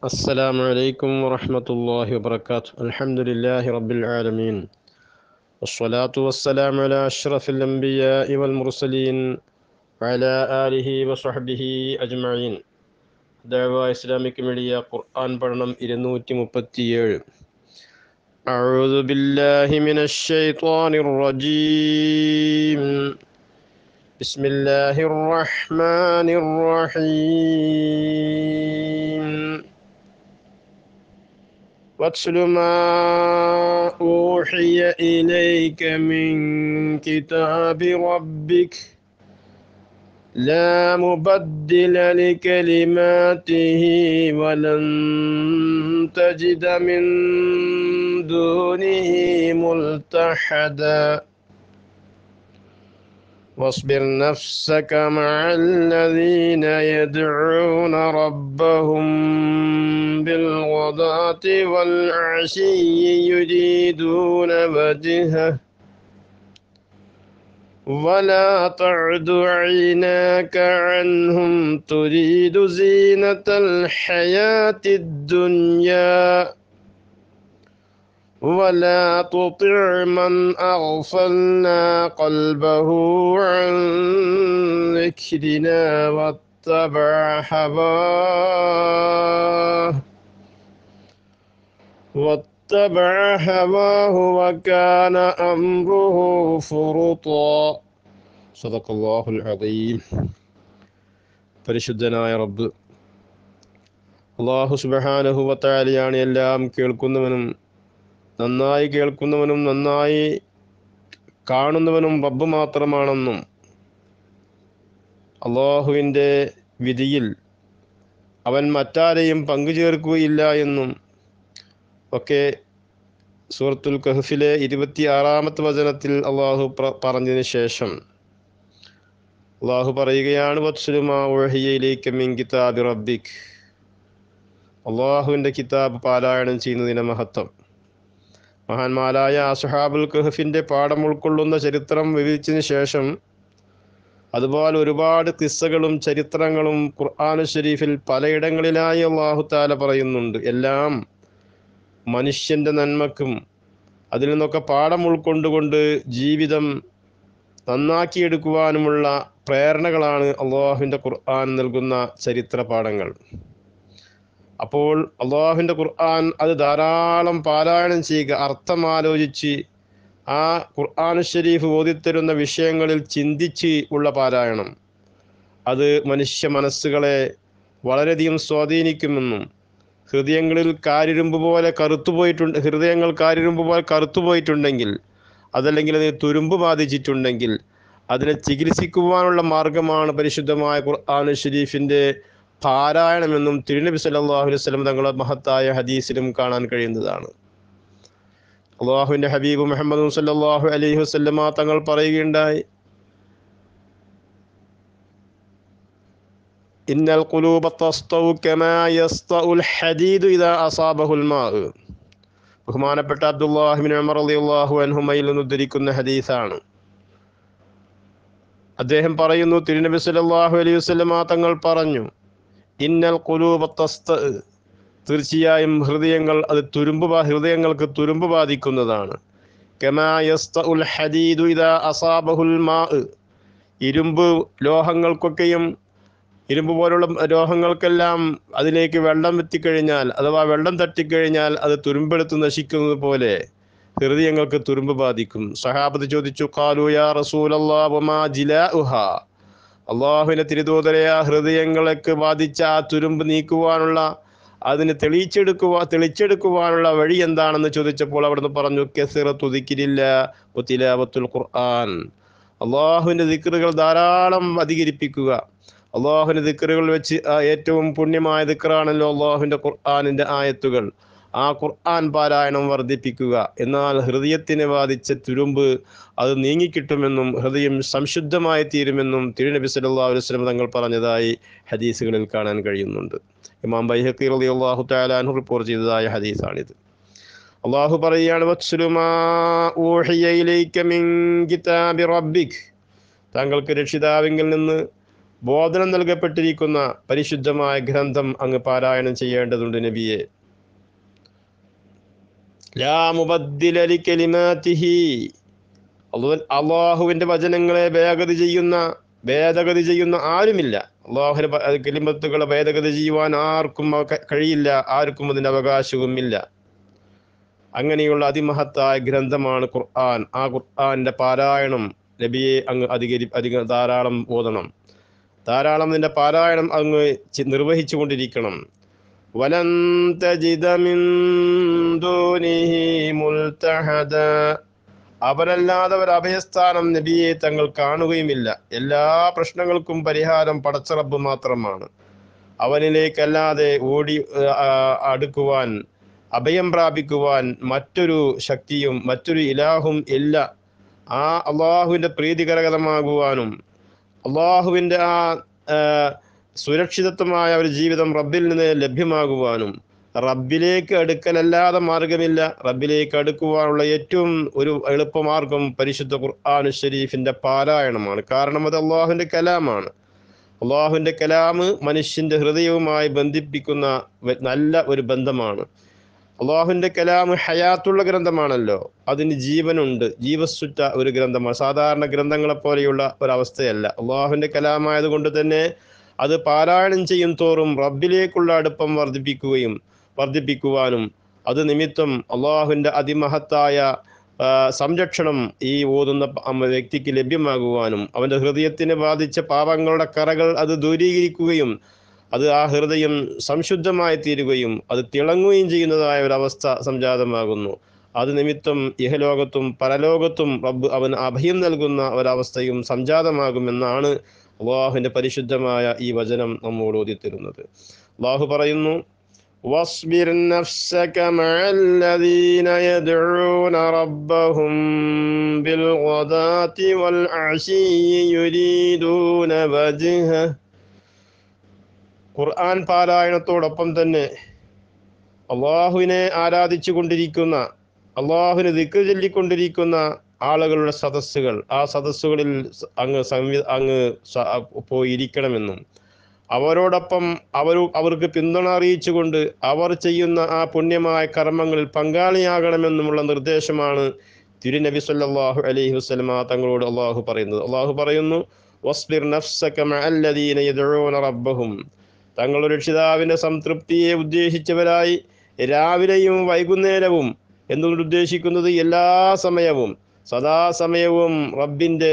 السلام عليكم ورحمة الله وبركاته الحمد لله رب العالمين والصلاة والسلام على أشرف الأنبياء والمرسلين وعلى آله وصحبه أجمعين ദഴവ Islamic media ഖുർആൻ പഠനം ഇരുന്നൂറ്റി مبتير أعوذ بالله من الشيطان الرجيم بسم الله الرحمن الرحيم واتل ما أوحي إليك من كتاب ربك لا مبدل لكلماته ولن تجد من دونه ملتحداً واصبر نفسك مع الذين يدعون ربهم بالغداة والعشي يجيدون وجهه ولا تعد عيناك عنهم تريد زينة الحياة الدنيا ولا تطع من أغفلنا قلبه عن ذكرنا واتبع هواه واتبع هواه وكان أمره فرطا صدق الله العظيم പരിശുദ്ധനായ റബ്ബ് അള്ളാഹു സുബഹാനഹുവത്താലിയാണ് എല്ലാം കേൾക്കുന്നവനും നന്നായി കേൾക്കുന്നവനും നന്നായി കാണുന്നവനും റബ്ബ് മാത്രമാണെന്നും അള്ളാഹുവിൻ്റെ വിധിയിൽ അവൻ മറ്റാരെയും പങ്കുചേർക്കുകയില്ല എന്നും ഒക്കെ സൂറത്തുൽ കഹഫിലെ ഇരുപത്തി ആറാമത്തെ വചനത്തിൽ അള്ളാഹു പറഞ്ഞതിന് ശേഷം അള്ളാഹു പറയുകയാണ് അള്ളാഹുവിൻ്റെ കിതാബ് പാരായണം ചെയ്യുന്നതിൻ്റെ മഹത്വം മഹാന്മാരായ അഷഹാബുൽ കഹഫിൻ്റെ പാഠം ഉൾക്കൊള്ളുന്ന ചരിത്രം വിവരിച്ചതിന് ശേഷം അതുപോലെ ഒരുപാട് കിസ്സകളും ചരിത്രങ്ങളും ഖുർആാനു ഷെരീഫിൽ പലയിടങ്ങളിലായി അള്ളാഹുത്താല പറയുന്നുണ്ട് എല്ലാം മനുഷ്യൻ്റെ നന്മക്കും അതിൽ നിന്നൊക്കെ പാഠം ഉൾക്കൊണ്ടുകൊണ്ട് ജീവിതം നന്നാക്കിയെടുക്കുവാനുമുള്ള പ്രേരണകളാണ് അള്ളാഹുവിൻ്റെ ഖുർആൻ നൽകുന്ന ചരിത്ര പാഠങ്ങൾ അപ്പോൾ അള്ളാഹുവിൻ്റെ ഖുർആൻ അത് ധാരാളം പാരായണം ചെയ്യുക അർത്ഥം ആലോചിച്ച് ആ ഖുർആൻ ഷെരീഫ് ഓതിത്തരുന്ന വിഷയങ്ങളിൽ ചിന്തിച്ച് ഉള്ള പാരായണം അത് മനുഷ്യ മനസ്സുകളെ വളരെയധികം സ്വാധീനിക്കുമെന്നും ഹൃദയങ്ങളിൽ കാരിരുമ്പ് പോലെ കറുത്തുപോയിട്ടുണ്ട് ഹൃദയങ്ങൾ കാരിരുമ്പ് പോലെ കറുത്തുപോയിട്ടുണ്ടെങ്കിൽ അതല്ലെങ്കിൽ അതിന് തുരുമ്പ് ബാധിച്ചിട്ടുണ്ടെങ്കിൽ അതിനെ ചികിത്സിക്കുവാനുള്ള മാർഗമാണ് പരിശുദ്ധമായ ഖുർആൻ ഷെരീഫിൻ്റെ പാരായണമെന്നും തിരുനബി സല്ലാഹു അലൈവലം തങ്ങളുടെ മഹത്തായ ഹദീസിലും കാണാൻ കഴിയുന്നതാണ് അള്ളാഹുവിൻ്റെ ഹബീബ് മുഹമ്മദ് സല്ലാഹു അലൈഹി വസ്ലമ തങ്ങൾ പറയുകയുണ്ടായി ഇന്നൽ കുലൂബ ബഹുമാനപ്പെട്ട അബ്ദുല്ലാഹിബിൻ അമർ അലി അള്ളാഹു അൻഹുമയിൽ നിന്ന് ഉദ്ധരിക്കുന്ന ഹദീസാണ് അദ്ദേഹം പറയുന്നു തിരുനബി സല്ലാഹു അലൈഹി വസ്ലമ തങ്ങൾ പറഞ്ഞു ഇന്നൽ കുലൂപത്തസ്ത തീർച്ചയായും ഹൃദയങ്ങൾ അത് തുരുമ്പ് ഹൃദയങ്ങൾക്ക് തുരുമ്പ് ബാധിക്കുന്നതാണ് ഇരുമ്പ് ലോഹങ്ങൾക്കൊക്കെയും ഇരുമ്പ് പോലുള്ള ലോഹങ്ങൾക്കെല്ലാം അതിലേക്ക് വെള്ളം എത്തിക്കഴിഞ്ഞാൽ അഥവാ വെള്ളം തട്ടിക്കഴിഞ്ഞാൽ അത് തുരുമ്പെടുത്ത് നശിക്കുന്നത് പോലെ ഹൃദയങ്ങൾക്ക് തുരുമ്പ് ബാധിക്കും സഹാബത്ത് ചോദിച്ചു കാലുയാ റസൂലല്ലാ ജിലാ ഉഹ അള്ളാഹുവിന്റെ തിരുതൂതരെ ആ ഹൃദയങ്ങളൊക്കെ ബാധിച്ച ആ തുരുമ്പ് നീക്കുവാനുള്ള അതിന് തെളിയിച്ചെടുക്കുവാ തെളിച്ചെടുക്കുവാനുള്ള വഴി എന്താണെന്ന് ചോദിച്ചപ്പോൾ അവിടുന്ന് പറഞ്ഞു കെസിറ തുതിക്കിരില്ല പുത്തിലാവത്തുൽ ഖുർആൻ അള്ളാഹുവിൻ്റെ ദിക്കറുകൾ ധാരാളം അധികരിപ്പിക്കുക അള്ളാഹുവിൻ്റെ ദിക്കറുകൾ വെച്ച് ഏറ്റവും പുണ്യമായ ദിക്കറാണല്ലോ അള്ളാഹുവിൻ്റെ ഖുർആാനിൻ്റെ ആയത്തുകൾ ആ ഖുർആൻ പാരായണം വർദ്ധിപ്പിക്കുക എന്നാൽ ഹൃദയത്തിനെ ബാധിച്ച തുരുമ്പ് അത് നീങ്ങിക്കിട്ടുമെന്നും ഹൃദയം സംശുദ്ധമായി തീരുമെന്നും തിരുനബി സല്ലാ വസ്ലം തങ്ങൾ പറഞ്ഞതായി ഹദീസുകളിൽ കാണാൻ കഴിയുന്നുണ്ട് ഇമാം ബൈഹക്കി റളിയല്ലാഹു അള്ളാഹു അൻഹു റിപ്പോർട്ട് ചെയ്തതായ ഹദീസാണിത് അള്ളാഹു പറയാണ് താങ്കൾക്ക് രക്ഷിതാവിങ്കിൽ നിന്ന് ബോധനം നൽകപ്പെട്ടിരിക്കുന്ന പരിശുദ്ധമായ ഗ്രന്ഥം അങ്ങ് പാരായണം ചെയ്യേണ്ടതുണ്ട് നബിയെ അള്ളാഹുവിന്റെ വചനങ്ങളെ ഭേദഗതി ചെയ്യുന്ന ഭേദഗതി ചെയ്യുന്ന ആരുമില്ല അള്ളാഹുവിന്റെ കിളിമത്തുകളെ ഭേദഗതി ചെയ്യുവാൻ ആർക്കും കഴിയില്ല ആർക്കും അതിൻ്റെ അവകാശവും ഇല്ല അങ്ങനെയുള്ള അതിമഹത്തായ ഗ്രന്ഥമാണ് ഖുർആൻ ആ ഖുർആാന്റെ പാരായണം നബിയെ അങ്ങ് അധികരി അധിക ധാരാളം ഓതണം ധാരാളം ഇതിൻ്റെ പാരായണം അങ്ങ് നിർവഹിച്ചു കൊണ്ടിരിക്കണം ولن تجد من دونه ملتحدا അവരല്ലാതെ ഒരു അഭയസ്ഥാനം നബിയെ തങ്ങൾ കാണുകയുമില്ല എല്ലാ പ്രശ്നങ്ങൾക്കും പരിഹാരം പടച്ചറബ് മാത്രമാണ് അവനിലേക്കല്ലാതെ ഓടി അടുക്കുവാൻ അഭയം പ്രാപിക്കുവാൻ മറ്റൊരു ശക്തിയും മറ്റൊരു ഇലാഹും ഇല്ല ആ അള്ളാഹുവിൻ്റെ പ്രീതികരകരമാകുവാനും അള്ളാഹുവിൻ്റെ ആ സുരക്ഷിതത്വമായ ഒരു ജീവിതം റബ്ബിൽ നിന്ന് ലഭ്യമാകുവാനും റബ്ബിലേക്ക് അടുക്കലല്ലാതെ മാർഗമില്ല റബ്ബിലേക്ക് അടുക്കുവാനുള്ള ഏറ്റവും ഒരു എളുപ്പമാർഗം പരിശുദ്ധ ഖുർആാന് ഷരീഫിൻ്റെ പാരായണമാണ് കാരണം അത് അള്ളാഹുവിൻ്റെ കലാമാണ് അള്ളാഹുവിൻ്റെ കലാമ് മനുഷ്യൻ്റെ ഹൃദയവുമായി ബന്ധിപ്പിക്കുന്ന നല്ല ഒരു ബന്ധമാണ് അള്ളാഹുവിൻ്റെ കലാമ് ഹയാത്തുള്ള ഗ്രന്ഥമാണല്ലോ അതിന് ജീവനുണ്ട് ജീവസുറ്റ ഒരു ഗ്രന്ഥമാണ് സാധാരണ ഗ്രന്ഥങ്ങളെ പോലെയുള്ള ഒരവസ്ഥയല്ല അള്ളാഹുവിൻ്റെ കലാമായതുകൊണ്ട് തന്നെ അത് പാരായണം ചെയ്യും തോറും റബ്ബിലേക്കുള്ള അടുപ്പം വർദ്ധിപ്പിക്കുകയും വർദ്ധിപ്പിക്കുവാനും അത് നിമിത്തം അള്ളാഹുവിൻ്റെ അതിമഹത്തായ സംരക്ഷണം ഈ ഓതുന്ന വ്യക്തിക്ക് ലഭ്യമാകുവാനും അവൻ്റെ ഹൃദയത്തിന് ബാധിച്ച പാപങ്ങളുടെ കറകൾ അത് ദൂരീകരിക്കുകയും അത് ആ ഹൃദയം സംശുദ്ധമായി തീരുകയും അത് തിളങ്ങുകയും ചെയ്യുന്നതായ ഒരവസ്ഥ സംജാതമാകുന്നു അത് നിമിത്തം ഇഹലോകത്തും പരലോകത്തും റബ്ബ് അവൻ അഭയം നൽകുന്ന ഒരവസ്ഥയും സംജാതമാകുമെന്നാണ് അള്ളാഹുവിൻ്റെ പരിശുദ്ധമായ ഈ വചനം നമ്മോട് ഓതിത്തരുന്നത് അള്ളാഹു പറയുന്നു واصبر نفسك مع الذين يدعون ربهم بالغداة والعشي يريدون وجهه ഖുർആൻ പാരായണത്തോടൊപ്പം തന്നെ അള്ളാഹുവിനെ ആരാധിച്ചു കൊണ്ടിരിക്കുന്ന അള്ളാഹുവിനെ ദിക്ക് ചൊല്ലിക്കൊണ്ടിരിക്കുന്ന ആളുകളുടെ സദസ്സുകൾ ആ സദസ്സുകളിൽ അങ്ങ് സംവി അങ്ങ് പോയിരിക്കണമെന്നും അവരോടൊപ്പം അവർ അവർക്ക് പിന്തുണ അറിയിച്ചുകൊണ്ട് അവർ ചെയ്യുന്ന ആ പുണ്യമായ കർമ്മങ്ങളിൽ പങ്കാളിയാകണമെന്നുമുള്ള നിർദ്ദേശമാണ് തിരുനബി സല്ലാഹു അലൈഹി വസ്ലമ തങ്ങളോട് അള്ളാഹു പറയുന്നത് അള്ളാഹു പറയുന്നു വസ്ലിർ റബ്ബഹും തങ്ങളുടെ രക്ഷിതാവിൻ്റെ സംതൃപ്തിയെ ഉദ്ദേശിച്ചവരായി രാവിലെയും വൈകുന്നേരവും എന്നുകൊണ്ട് ഉദ്ദേശിക്കുന്നത് എല്ലാ സമയവും സദാസമയവും റബ്ബിൻ്റെ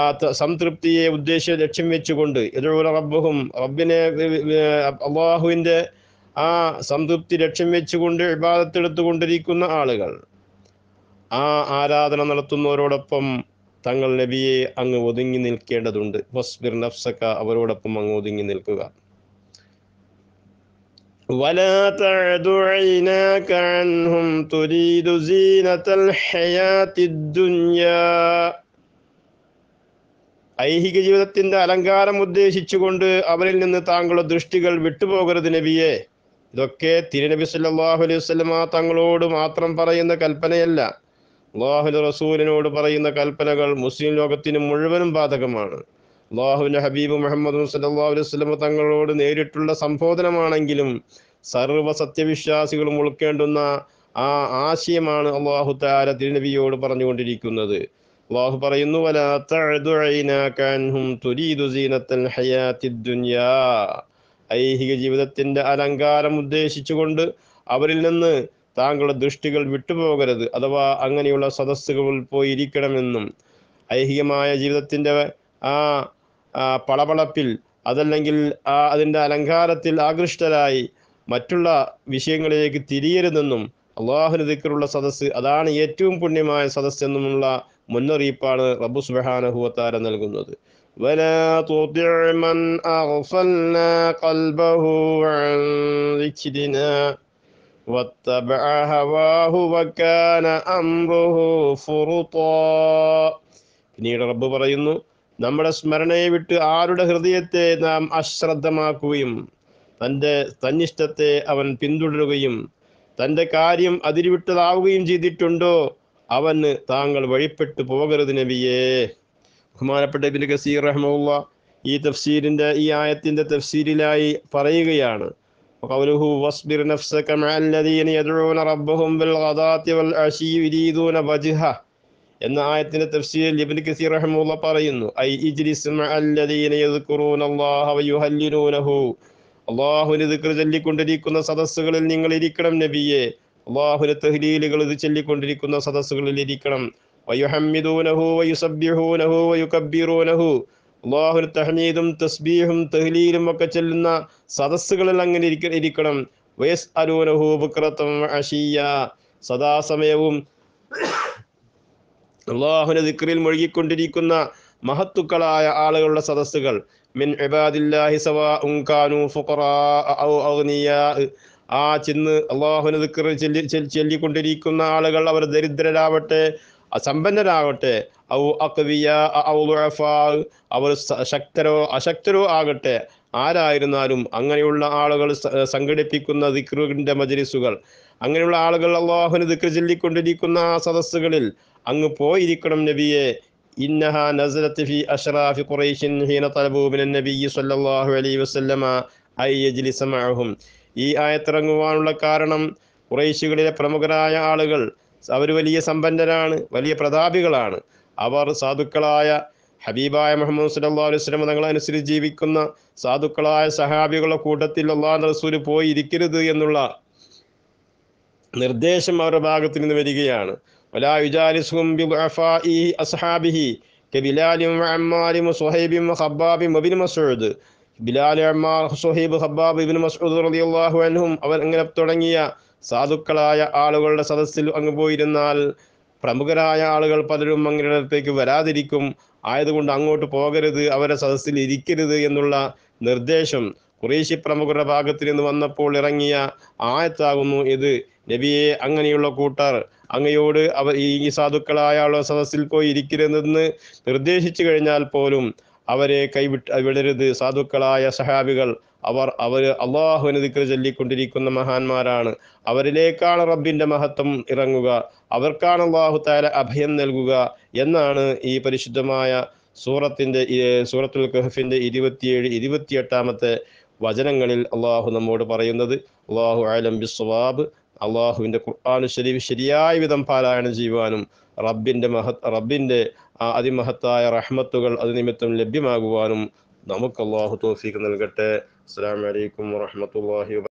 ആ സംതൃപ്തിയെ ഉദ്ദേശ ലക്ഷ്യം വെച്ചുകൊണ്ട് എതിർവുള്ള റബ്ബും റബ്ബിനെ അള്ളാഹുവിൻ്റെ ആ സംതൃപ്തി ലക്ഷ്യം വെച്ചുകൊണ്ട് വിവാദത്തെടുത്തുകൊണ്ടിരിക്കുന്ന ആളുകൾ ആ ആരാധന നടത്തുന്നവരോടൊപ്പം തങ്ങൾ നബിയെ അങ്ങ് ഒതുങ്ങി നിൽക്കേണ്ടതുണ്ട് വസ്ബിർ നഫ്സക്ക അവരോടൊപ്പം അങ്ങ് ഒതുങ്ങി നിൽക്കുക ولا تعد عيناك عنهم تريد زينة الحياة الدنيا ഐഹിക ജീവിതത്തിന്റെ അലങ്കാരം ഉദ്ദേശിച്ചുകൊണ്ട് അവരിൽ നിന്ന് താങ്കളുടെ ദൃഷ്ടികൾ വിട്ടുപോകരുത് നബിയെ ഇതൊക്കെ തിരുനബി സല്ലാഹു അലൈഹി വസ്ലമ തങ്ങളോട് മാത്രം പറയുന്ന കൽപ്പനയല്ല അള്ളാഹു റസൂലിനോട് പറയുന്ന കൽപ്പനകൾ മുസ്ലിം ലോകത്തിന് മുഴുവനും ബാധകമാണ് അള്ളാഹുവിൻ്റെ ഹബീബ് മുഹമ്മദ് സല്ലാ അലൈഹി സ്വലമ തങ്ങളോട് നേരിട്ടുള്ള സംബോധനമാണെങ്കിലും സർവ സത്യവിശ്വാസികളും ഉൾക്കേണ്ടുന്ന ആ ആശയമാണ് അള്ളാഹു താര തിരുനബിയോട് പറഞ്ഞുകൊണ്ടിരിക്കുന്നത് അള്ളാഹു പറയുന്നു ഐഹിക ജീവിതത്തിന്റെ അലങ്കാരം ഉദ്ദേശിച്ചുകൊണ്ട് അവരിൽ നിന്ന് താങ്കളുടെ ദൃഷ്ടികൾ വിട്ടുപോകരുത് അഥവാ അങ്ങനെയുള്ള സദസ്സുകളിൽ പോയിരിക്കണമെന്നും ഐഹികമായ ജീവിതത്തിൻ്റെ ആ പളപളപ്പിൽ അതല്ലെങ്കിൽ ആ അതിൻ്റെ അലങ്കാരത്തിൽ ആകൃഷ്ടരായി മറ്റുള്ള വിഷയങ്ങളിലേക്ക് തിരിയരുതെന്നും അള്ളാഹുന് ദിക്കറുള്ള സദസ്സ് അതാണ് ഏറ്റവും പുണ്യമായ സദസ്സ് എന്നുമുള്ള മുന്നറിയിപ്പാണ് റബ്ബു ഹുവത്താര നൽകുന്നത് ولا تطع من أغفلنا قلبه عن ذكرنا واتبع هواه وكان أمره فرطا പിന്നീട് റബ്ബ് പറയുന്നു നമ്മുടെ സ്മരണയെ വിട്ട് ആരുടെ ഹൃദയത്തെ നാം അശ്രദ്ധമാക്കുകയും തൻ്റെ തന്നിഷ്ടത്തെ അവൻ പിന്തുടരുകയും തൻ്റെ കാര്യം അതിരുവിട്ടതാവുകയും ചെയ്തിട്ടുണ്ടോ അവന് താങ്കൾ വഴിപ്പെട്ടു പോകരുത് നബിയേ ബഹുമാനപ്പെട്ട ഇബിൻ കസീർ റഹ്മുള്ള ഈ തഫ്സീരിൻ്റെ ഈ ആയത്തിൻ്റെ തഫ്സീരിലായി പറയുകയാണ് قوله واصبر نفسك مع الذين يدعون ربهم بالغداة والعشي يريدون وجهه എന്ന ആയത്തിൻ്റെ തഫ്സീരിൽ ഇബ്നു കസീർ റഹിമഹുള്ള പറയുന്നു ഐ ഇജ്ലിസ് മഅല്ലദീന യസ്കുറൂന അല്ലാഹ വയുഹല്ലിലൂനഹു അള്ളാഹുവിന് ദിക്റ് ചൊല്ലിക്കൊണ്ടിരിക്കുന്ന സദസ്സുകളിൽ നിങ്ങൾ ഇരിക്കണം നബിയെ അള്ളാഹുലെ തഹ്ലീലുകൾ ഇത് ചൊല്ലിക്കൊണ്ടിരിക്കുന്ന സദസ്സുകളിൽ ഇരിക്കണം വയുഹമ്മിദൂനഹു വയുസബ്യഹൂനഹു വയുകബ്ബീറൂനഹു അള്ളാഹുൽ തഹ്മീദും തസ്ബീഹും തഹ്ലീലും ഒക്കെ ചൊല്ലുന്ന സദസ്സുകളിൽ അങ്ങനെ ഇരിക്ക ഇരിക്കണം വയസ് അലൂനഹു ബുക്രത്തും അഷിയ സദാസമയവും അള്ളാഹുന ദിക്റിൽ മുഴുകിക്കൊണ്ടിരിക്കുന്ന മഹത്തുക്കളായ ആളുകളുടെ സദസ്സുകൾ മിൻ ഇബാദില്ലാഹി ഉം കാനു ഫുഖറാ ഔ അഗ്നിയാ ആ ചെന്ന് അള്ളാഹുവിനെ ദിക്ർ ചൊല്ലി ചൊല്ലിക്കൊണ്ടിരിക്കുന്ന ആളുകൾ അവർ ദരിദ്രരാവട്ടെ സമ്പന്നരാകട്ടെ ഔ അക്വിയ ഔ അവർ ശക്തരോ അശക്തരോ ആകട്ടെ ആരായിരുന്നാലും അങ്ങനെയുള്ള ആളുകൾ സംഘടിപ്പിക്കുന്ന ദിക്റുവിൻ്റെ മജലിസുകൾ അങ്ങനെയുള്ള ആളുകൾ അല്ലാഹുനെ ദിക്ർ ചൊല്ലിക്കൊണ്ടിരിക്കുന്ന ആ സദസ്സുകളിൽ അങ്ങ് പോയിരിക്കണം നബിയെ إنها نزلت في أشراف قريش حين طلبوا من النبي صلى الله عليه وسلم أن يجلس معهم ഈ ആയത്തിറങ്ങുവാനുള്ള കാരണം കുറേശികളിലെ പ്രമുഖരായ ആളുകൾ അവർ വലിയ സമ്പന്നരാണ് വലിയ പ്രതാപികളാണ് അവർ സാധുക്കളായ ഹബീബായ മുഹമ്മദ് സല്ലാ അലുസ്ലം തങ്ങൾ അനുസരിച്ച് ജീവിക്കുന്ന സാധുക്കളായ സഹാബികളുടെ കൂട്ടത്തിൽ അള്ളാഹ് റസൂൽ പോയി ഇരിക്കരുത് എന്നുള്ള നിർദ്ദേശം അവരുടെ ഭാഗത്തു നിന്ന് വരികയാണ് ولا يجالسهم بضعفاء أصحابه كبلال وعمار وصهيب وخباب وابن مسعود ബിലാൽ അമ്മാർ സുഹൈബ് ഹബ്ബാബ് ഇബിൻ മസ്ഊദ് റളിയല്ലാഹു അൻഹും അവർ അങ്ങനെ തുടങ്ങിയ സാധുക്കളായ ആളുകളുടെ സദസ്സിൽ അങ്ങ് പോയിരുന്നാൽ പ്രമുഖരായ ആളുകൾ പലരും അങ്ങനത്തേക്ക് വരാതിരിക്കും ആയതുകൊണ്ട് അങ്ങോട്ട് പോകരുത് അവരെ സദസ്സിൽ ഇരിക്കരുത് എന്നുള്ള നിർദ്ദേശം കുറേശ്ശി പ്രമുഖരുടെ ഭാഗത്തിൽ നിന്ന് വന്നപ്പോൾ ഇറങ്ങിയ ആയത്താകുന്നു ഇത് നബിയെ അങ്ങനെയുള്ള കൂട്ടർ അങ്ങയോട് അവ ഈ സാധുക്കളായ സദസ്സിൽ പോയി ഇരിക്കരുതെന്ന് നിർദ്ദേശിച്ചു കഴിഞ്ഞാൽ പോലും അവരെ കൈവിട്ട് വിടരുത് സാധുക്കളായ സഹാബികൾ അവർ അവർ അള്ളാഹുവിന് ദിക്ര ചൊല്ലിക്കൊണ്ടിരിക്കുന്ന മഹാന്മാരാണ് അവരിലേക്കാണ് റബ്ബിൻ്റെ മഹത്വം ഇറങ്ങുക അവർക്കാണ് അള്ളാഹു താര അഭയം നൽകുക എന്നാണ് ഈ പരിശുദ്ധമായ സൂറത്തിൻ്റെ സൂറത്തുൽ കഹഫിൻ്റെ ഇരുപത്തിയേഴ് ഇരുപത്തിയെട്ടാമത്തെ വചനങ്ങളിൽ അള്ളാഹു നമ്മോട് പറയുന്നത് അള്ളാഹു ആലം ബിസ്വാബ് അള്ളാഹുവിൻ്റെ ഖുർആാനു ശരീഫ് ശരിയായ വിധം പാരായണം ചെയ്യുവാനും റബ്ബിൻ്റെ മഹത് റബ്ബിൻ്റെ അതിമഹത്തായ റഹ്മത്തുകൾ അത് നിമിത്തം ലഭ്യമാകുവാനും നമുക്ക് അള്ളാഹു തോഫീക്ക് നൽകട്ടെ അസ്സാം വലൈക്കും വാഹമത്തല്ലാഹി